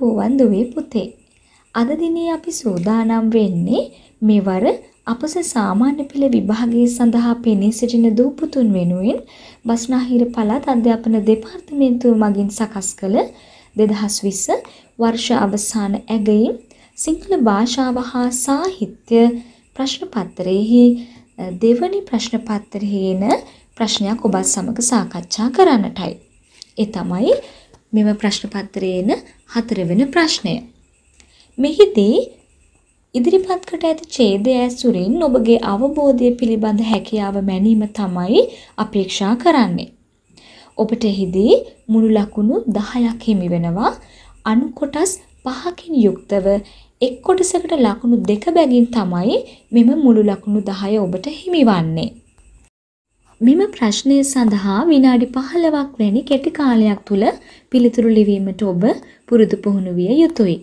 පුවන් දුවේ පුතේ. අද දිනේ අපි සූදානම් වෙන්නේ මෙවර අපස සාමාන්‍ය පෙළ විභාගය සඳහා පෙනී සිටින දූපුතුන් වෙනුවෙන් බස්නාහිර පළාත් අධ්‍යාපන දෙපාර්තමේන්තුව මගින් සකස් කළ 2020 වර්ෂ අවසාන ඇගයීම් සිංහල භාෂාව හා සාහිත්‍ය ප්‍රශ්න පත්‍රයේහි දෙවනි ප්‍රශ්න පත්‍රයේන ප්‍රශ්නයක් ඔබත් සමග සාකච්ඡා කරන්නටයි. ඒ තමයි මෙම ප්‍රශ්න පත්‍රයේන හතරවෙනි ප්‍රශ්නය. මෙහිදී ඉදිරිපත් කොට ඇති ඡේදය ඇසුරින් ඔබගේ අවබෝධය පිළිබඳ හැකියාව මැනීම තමයි අපේක්ෂා කරන්නේ. ඔබට එහිදී මුළු ලකුණු 10ක් හිමි වෙනවා. අනු කොටස් 5කින් යුක්තව එක් කොටසකට ලකුණු දෙක බැගින් තමයි මෙම මුළු ලකුණු 10 ඔබට හිමිවන්නේ. මෙම ප්‍රශ්නය සඳහා විනාඩි 15ක් වැනි කෙටි කාලයක් තුල පිළිතුරු ලිවීමට ඔබ පුරුදු පුහුණු විය යුතුයි.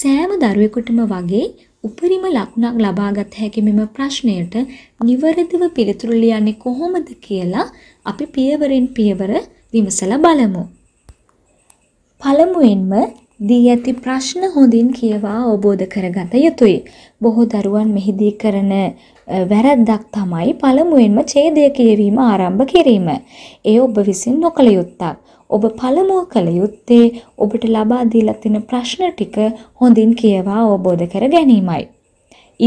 සෑම දරුවෙකුටම වගේ උපරිම ලකුණක් ලබාගත හැකි මෙම ප්‍රශ්නයට නිවැරදිව පිළිතුරු ලියන්නේ කොහොමද කියලා අපි පියවරෙන් පියවර විමසලා බලමු. පළමුවෙන්ම දී ඇති ප්‍රශ්න හොඳින් කියවා අවබෝධ කරගත යුතුයි. බොහෝ දරුවන් මෙහිදී කරන වැරැද්දක් තමයි පළමුවෙන්ම ඡේදය කියවීම ආරම්භ කිරීම. ඒ ඔබ විසින් නොකළ යුත්තක්. ඔබ පළමුව කළ යුත්තේ ඔබට ලබා දීලා තියෙන ප්‍රශ්න ටික හොඳින් කියවා අවබෝධ කර ගැනීමයි.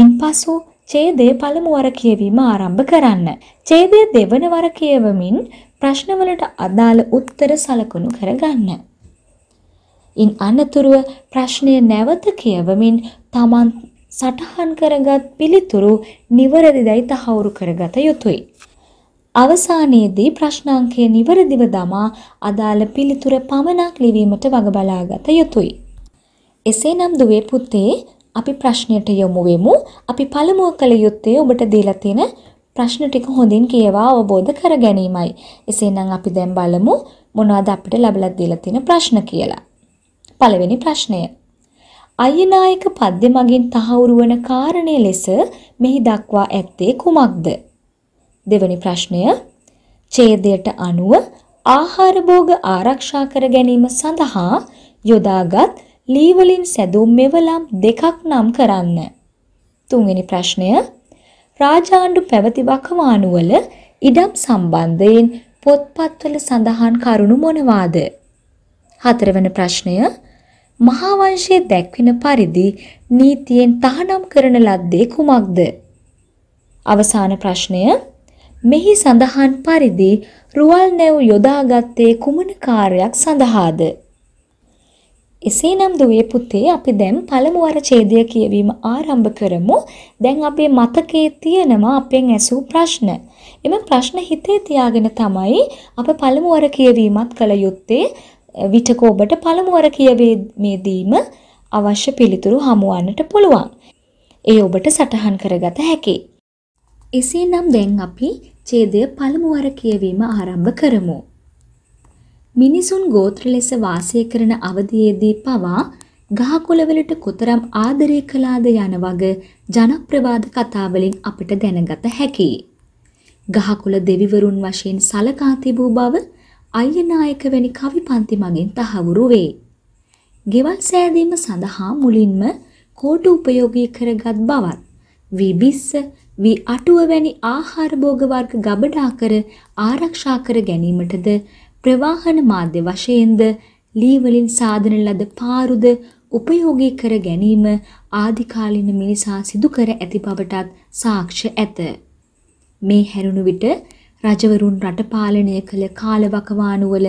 ඉන්පසු ඡේදය පළමු වර කියවීම ආරම්භ කරන්න. ඡේදය දෙවන වර කියවමින් ප්‍රශ්නවලට අදාළ උත්තර සලකනු කරගන්න. ඉන් අනතුරුව ප්‍රශ්නය නැවත කියවමින් තමන් සටහන් කරගත් පිළිතුරු නිවැරදිදයි තහවුරු කරගත යුතුයි. අවසානයේදී ප්‍රශ්නාංකය නිවැරදිව දමා අදාළ පිළිතුර පමණක් ලිවීමට වගබලාගත යුතුයි. එසේනම් දුවේ පුතේ අපි ප්‍රශ්නයට යොමු වෙමු. අපි පළමුව කළ යුත්තේ ඔබට දීලා තියෙන ප්‍රශ්න ටික හොඳින් කියවා අවබෝධ කර ගැනීමයි. එසේනම් අපි දැන් බලමු මොනවද අපිට ලැබලා දීලා තියෙන ප්‍රශ්න කියලා. පළවෙනි ප්‍රශ්නය. අය්‍යනායක පද්‍ය මගින් තහවුරු වන කාරණය ලෙස මෙහි දක්වා ඇත්තේ කුමක්ද? දෙවැනි ප්‍රශ්නය. ඡේදයට අනුව ආහාර භෝග ආරක්ෂා කර ගැනීම සඳහා යොදාගත් ලී වලින් සැදුම් මෙවලම් දෙකක් නම් කරන්න. තුන්වෙනි ප්‍රශ්නය. රාජාණ්ඩු පැවති වකවානුවල ඉඩම් සම්බන්ධයෙන් පොත්පත්වල සඳහන් කරුණු මොනවාද? හතරවන ප්‍රශ්නය මහාවංශයේ දැක්වෙන පරිදි නීතියෙන් තහනම් කරන ලද්දේ කුමක්ද? අවසාන ප්‍රශ්නය මෙහි සඳහන් පරිදි රුවල් නැව් යොදාගත්තේ කුමන කාර්යයක් සඳහාද? එසේනම් දුවේ පුතේ අපි දැන් පළමු වර ඡේදය කියවීම ආරම්භ කරමු. දැන් අපේ මතකයේ තියෙනවා අපෙන් ඇසූ ප්‍රශ්න. එම ප්‍රශ්න හිතේ තියාගෙන තමයි අප පළමු වර කියවීමත් කළ යුත්තේ. විටක ඔබට පළමුවර කියවීමේදීම අවශ්‍ය පිළිතුරු හමුවන්නට පුළුවන්. ඒ ඔබට සටහන් කරගත හැකි. එසේනම් දැන් අපි ඡේදය පළමුවර කියවීම ආරම්භ කරමු. මිනිසුන් ගෝත්‍ර ලෙස වාසය කරන අවධියේදී පවා ගහකොළවලට කොතරම් ආදරය කළාද යන වග ජනප්‍රවාද කතාවලින් අපට දැනගත හැකියි. ගහකොළ දෙවිවරුන් වශයෙන් සලකා තිබූ බව අය්‍යනායක වැනි කවි පන්ති මගින් තහවුරු වේ. ගෙවල් සෑදීම සඳහා මුලින්ම කෝටු උපයෝගී කරගත් බවත් වී බිස්ස වී අටුව වැනි ආහාර භෝග වර්ග ගබඩා කර ආරක්ෂා කර ගැනීමටද ප්‍රවාහන මාධ්‍ය වශයෙන්ද ලී වලින් සාදන ලද පාරුද උපයෝගී කර ගැනීම ආධිකාලීන මිනිසා සිදු කර ඇති බවටත් සාක්ෂ ඇත. මේ හැරුණු විට රජවරුන් රට පාලනය කළ කාලවකවානුවල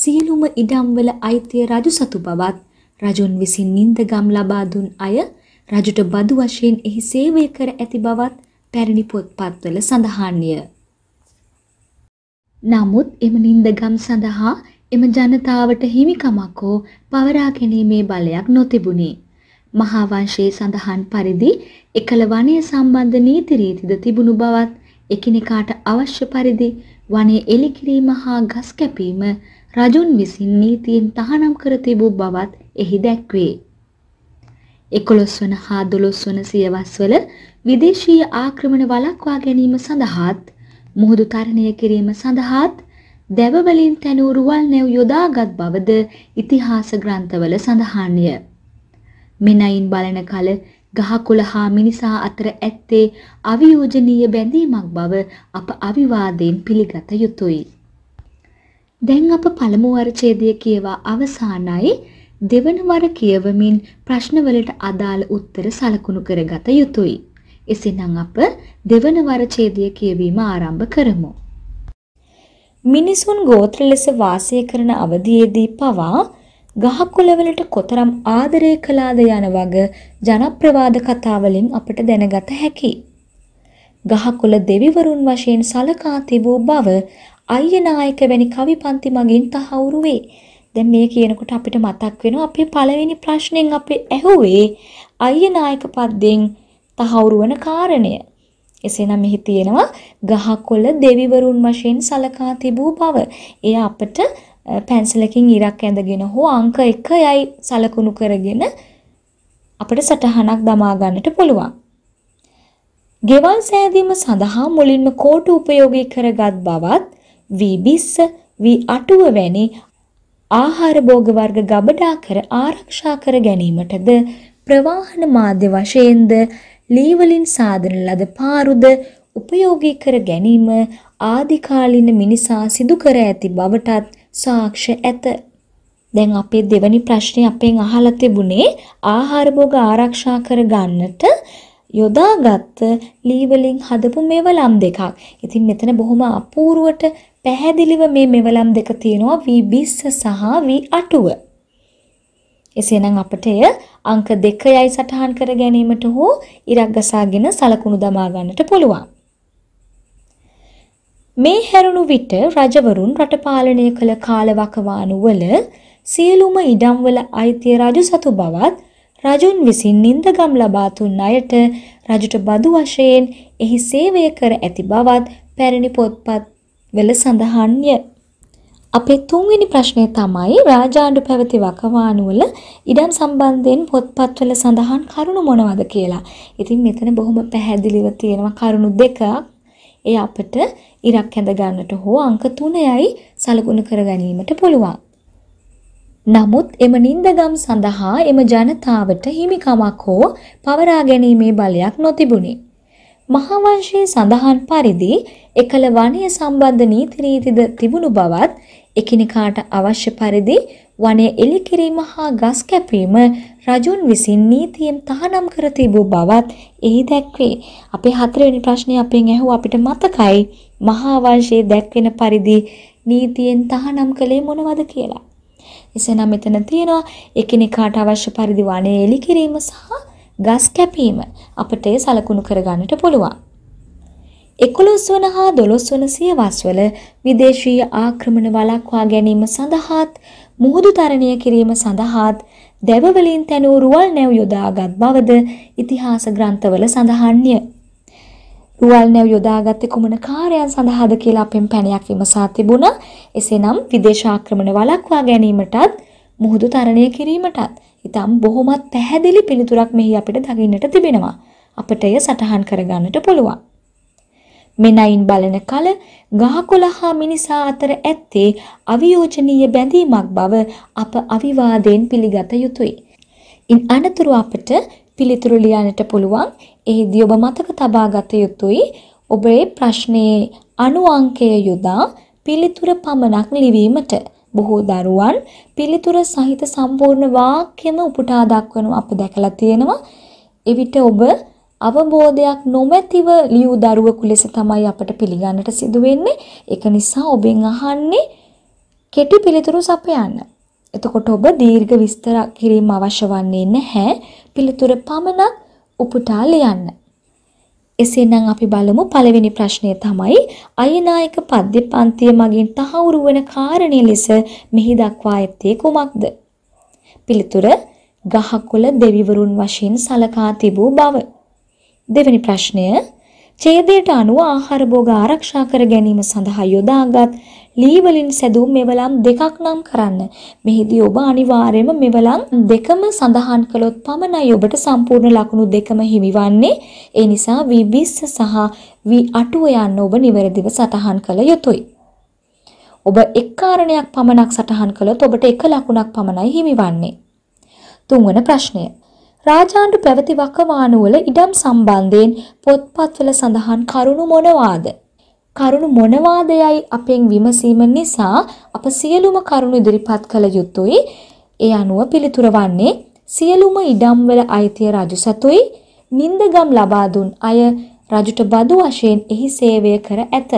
සියලුම ඉඩම්වල අයිතිය රජු සතු බවත් රජුන් විසින් නින්දගම් ලබා දුන් අය රජුට බදු වශයෙන් එහි සේවය කර ඇති බවත් පැරණි පොත්පත්වල සඳහන්ය. නමුත් එම නින්දගම් සඳහා එම ජනතාවට හිමිකමක් හෝ පවරා ගැනීමේ බලයක් නොතිබුණි. මහාවංශයේ සඳහන් පරිදි එකල වනය සම්බන්ධ නීති රීතිද තිබුණු බවත් එකිනෙකාට අවශ්‍ය පරිදි වනය එළි කිරීම හා ගස් කැපීම රජුන් විසින් නීතියෙන් තහනම් කර තිබූ බවත් එහි දැක්වේ. එකොළොස්වන හා දොළොස්වන සියවස්වල විදේශීය ආක්‍රමණ වලක්වා ගැනීම සඳහාත් මුහුදු තරණය කිරීම සඳහාත් දැවවලින් තැනූ රුවල් නැව් යොදාගත් බවද ඉතිහාස ග්‍රන්ථවල සඳහන්ය. මෙනයින් බලන කල ගහකොළ හා මිනිසා අතර ඇත්තේ අවියෝජනීය බැඳීමක් බව අප අවිවාදයෙන් පිළිගත යුතුයි. දැන් අප පළමු වරඡේදය කියවා අවසానයි දෙවන වර කියවමින් ප්‍රශ්නවලට අදාළ උත්තර සලකුණු කරගත යුතුයි. එසේනම් අප දෙවන වරඡේදය කියවීම ආරම්භ කරමු. මිනිසුන් ගෝත්‍ර ලෙස වාසය කරන අවධියේදී පවා ගහකොළවලට කොතරම් ආදරය කළාද යන වග ජනප්‍රවාද කතාවලින් අපට දැනගත හැකි. ගහකොළ දෙවිවරුන් වශයෙන් සලකා තිබූ බව අය්‍යනායක වැනි කවි පන්ති මගින් තහවුරු වේ. දැන් මේ කියනකොට අපිට මතක් වෙනවා අපේ පළවෙනි ප්‍රශ්නෙන් අපි ඇහුවේ අය්‍යනායක පද්යෙන් තහවුරු වන කාරණය. එසේනම් මෙහි තියෙනවා ගහකොළ දෙවිවරුන් වශයෙන් සලකා තිබූ බව. එය අපට පැන්සලකින් ඉරක් ඇඳගෙන හෝ අංක 1 යයි සලකුණු කරගෙන අපිට සටහනක් දමා ගන්නට පුළුවන්. ගෙවල් සෑදීම සඳහා මුලින්ම කෝටු උපයෝගී කරගත් බවත් V20 V8 වැනි ආහාර භෝග වර්ග ගබඩා කර ආරක්ෂා කර ගැනීමටද ප්‍රවාහන මාධ්‍ය වශයෙන්ද ලී වලින් සාදන ලද පාරුද උපයෝගී කර ගැනීම ආදිකාලීන මිනිසා සිදු කර ඇති බවටත් සාක්ෂ ඇත. දැන් අපේ දෙවැනි ප්‍රශ්නේ අපෙන් අහලා තිබුණේ ආහාර භෝග ආරක්ෂා කරගන්නට යොදාගත් ලී වලින් හදපු මෙවලම් දෙකක්. ඉතින් මෙතන බොහොම අපූර්වට පැහැදිලිව මේ මෙවලම් දෙක තියෙනවා V20 සහ V8. එසේනම් අපට එය අංක 2යි සටහන් කර ගැනීමට හෝ ඉරක් ගසාගෙන සලකුණු දමා ගන්නට පුළුවන්. මේ හැරුණු විට රජවරුන් රට පාලනය කළ කාලවකවානුවල සියලුම ඉඩම්වල අයිතිය රජු සතු බවත් රජුන් විසින් නින්දගම් ලබා තුන් අයට රජුට බදු වශයෙන් එහි සේවය කර ඇති බවත් පැරණි පොත්පත් වල සඳහන්ය. අපේ තුන්වෙනි ප්‍රශ්නය තමයි රාජාණ්ඩු පැවති වකවානුවල ඉඩම් සම්බන්ධයෙන් පොත්පත්වල සඳහන් කරුණු මොනවද කියලා. ඉතින් මෙතන බොහොම පැහැදිලිව තියෙනවා කරුණු දෙකක්. ඒ අපට ඉරක් හැඳ ගන්නට හෝ අංක 3යි සලකුණු කර ගැනීමට පුළුවන්. නමුත් එම නින්දගම් සඳහා එම ජනතාවට හිමිකමක් හෝ පවරා ගැනීමේ බලයක් නොතිබුණි. මහාවංශයේ සඳහන් පරිදි එකල වනය සම්බන්ධ නීති රීතිද තිබුණු බවත් එකිනෙකාට අවශ්‍ය පරිදි වනය එළි කිරීම හා ගස් කැපීම රජුන් විසින් නීතියෙන් තහනම් කර තිබූ බවත් එහි දැක්වේ. අපේ හතරවෙනි ප්‍රශ්නේ අපෙන් ඇහුව අපිට මතකයි මහා වංශයේ දැක්වෙන පරිදි නීතියෙන් තහනම් කළේ මොනවද කියලා. එසේනම් මෙතන තියෙනවා එකිනෙකාට අවශ්‍ය පරිදි වනය එලි කිරීම සහ ගස් කැපීම අපට ඒ සලකුණු කරගන්නට පුළුවන්. 11 වන හා 12 වන සියවස්වල විදේශීය ආක්‍රමණ වළක්වා ගැනීම සඳහාත් මුහුදු තරණය කිරීම සඳහාත් දැවවලින් තැනූ රුවල් නැව් යොදාගත් බවද ඉතිහාස ග්‍රන්ථවල සඳහන්ය. රුවල් නැව් යොදාගත්තේ කුමන කාර්යයන් සඳහාද කියලා අපෙන් පැනයක් විමසා තිබුණා. එසේනම් විදේශ ආක්‍රමණ වළක්වා ගැනීමටත් මුහුදු තරණය කිරීමටත් ඊටම් බොහොමත් පැහැදිලි පිළිතුරක් මෙහි අපිට දකින්නට තිබෙනවා. අපට එය සටහන් කරගන්නට පුළුවන්. මෙනයින් බලන කල ගහකොළ හා මිනිසා අතර ඇත්තේ අවියෝජනීය බැඳීමක් බව අප අවිවාදයෙන් පිළිගත යුතුයි. ඉන් අනතුරු අපට පිළිතුරු ලියන්නට පුළුවන්. එහිදී ඔබ මතක තබා ගත යුතුයි ඔබේ ප්‍රශ්නයේ අණු අංකය යොදා පිළිතුර පමණක් ලිවීමට. බොහෝ දරුවන් පිළිතුර සහිත සම්පූර්ණ වාක්‍යම උපුටා දක්වනු අප දැකලා තියෙනවා. එවිට ඔබ අවබෝධයක් නොමැතිව ලියු දරුවෙකු ලෙස තමයි අපට පිළිගන්නට සිදු වෙන්නේ. ඒක නිසා ඔබෙන් අහන්නේ කෙටි පිළිතුරු සපයන්න. එතකොට ඔබ දීර්ඝ විස්තර කිරීම අවශ්‍ය වන්නේ නැහැ. පිළිතුර පමණක් උපුටා ලියන්න. එසේනම් අපි බලමු පළවෙනි ප්‍රශ්නය තමයි අයනායක පද්‍ය පන්තිය මගින් තහවුරු වන කාරණේ ලෙස මෙහි දක්වා ඇත්තේ කුමක්ද? පිළිතුර ගහකොළ දෙවිවරුන් වශයෙන් සලකා තිබූ බව. දෙවැනි ප්‍රශ්නය ඡේදයට අනුව ආහාර භෝග ආරක්ෂා කර ගැනීම සඳහා යොදාගත් ලී වලින් සැදූ මෙවලම් දෙකක් නම් කරන්න. මෙහිදී ඔබ අනිවාර්යයෙන්ම මෙවලම් දෙකම සඳහන් කළොත් පමණයි ඔබට සම්පූර්ණ ලකුණු දෙකම හිමිවන්නේ. ඒ නිසා V20 සහ V8 යන්න ඔබ නිවැරදිව සටහන් කළ යුතුයි. ඔබ එක් කාරණයක් පමණක් සටහන් කළොත් ඔබට එක ලකුණක් පමණයි හිමිවන්නේ. තුන්වන ප්‍රශ්නය රාජාණ්ඩු පැවති වකවානුවල ඉඩම් සම්බන්ධයෙන් පොත්පත්වල සඳහන් කරුණු මොනවාද? කරුණු මොනවාද යයි අපෙන් විමසීම නිසා අප සියලුම කරුණු ඉදිරිපත් කළ යුතුයි. ඒ අනුව පිළිතුර වන්නේ සියලුම ඉඩම්වල අයිතිය රජු සතුයි. නින්දගම් ලබා දුන් අය රජුට බදු වශයෙන් එහි සේවය කර ඇත.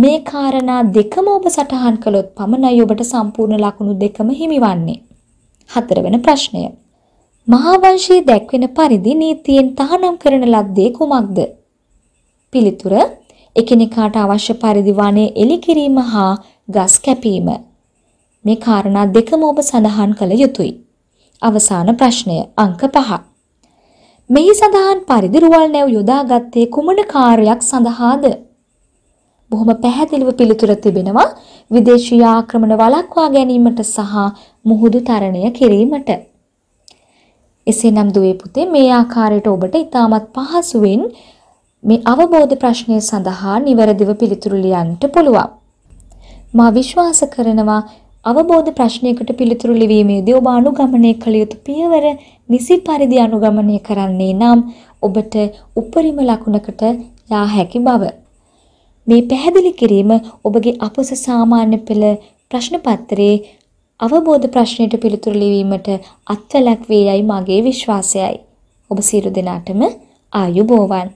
මේ කාරණා දෙකම ඔබ සටහන් කළොත් පමණයි ඔබට සම්පූර්ණ ලකුණු දෙකම හිමිවන්නේ. හතරවෙනි ප්‍රශ්නය මහාවංශයේ දැක්වෙන පරිදි නීතියෙන් තහනම් කරන ලද්දේ කුමක්ද? පිළිතුර එකිනෙකාට අවශ්‍ය පරිදි වනය එලි කිරීම හා ගස් කැපීම. මේ කාරණා දෙකම ඔබ සඳහන් කළ යුතුය. අවසාන ප්‍රශ්නය අංක 5. මෙහි සඳහන් පරිදි රුවල් නැව් යොදාගත්තේ කුමන කාර්යයක් සඳහාද? බොහොම පැහැදිලිව පිළිතුර තිබෙනවා විදේශීය ආක්‍රමණ වළක්වා ගැනීමට සහ මුහුදු තරණය කිරීමට. එසේනම් දුවේ පුතේ මේ ආකාරයට ඔබට ඉතාමත් පහසුවෙන් මේ අවබෝධ ප්‍රශ්නය සඳහා නිවැරදිව පිළිතුරු ලියන්නට පුළුවන්. මා විශ්වාස කරනවා අවබෝධ ප්‍රශ්නයකට පිළිතුරු ලිවීමේදී ඔබ අනුගමනය කළ යුතු පියවර නිසි පරිදි අනුගමනය කරන්නේ නම් ඔබට උපරිම ලකුණකට යා හැකි බව. මේ පැහැදිලි කිරීම ඔබගේ අපොස සාමාන්‍ය පෙළ ප්‍රශ්න පත්‍රයේ අවබෝධ ප්‍රශ්නයට පිළිතුරු ලිවීමට අත්වලක් වේ යයි මගේ විශ්වාසයයි. ඔබ සියලු දෙනාටම ආයුබෝවන්.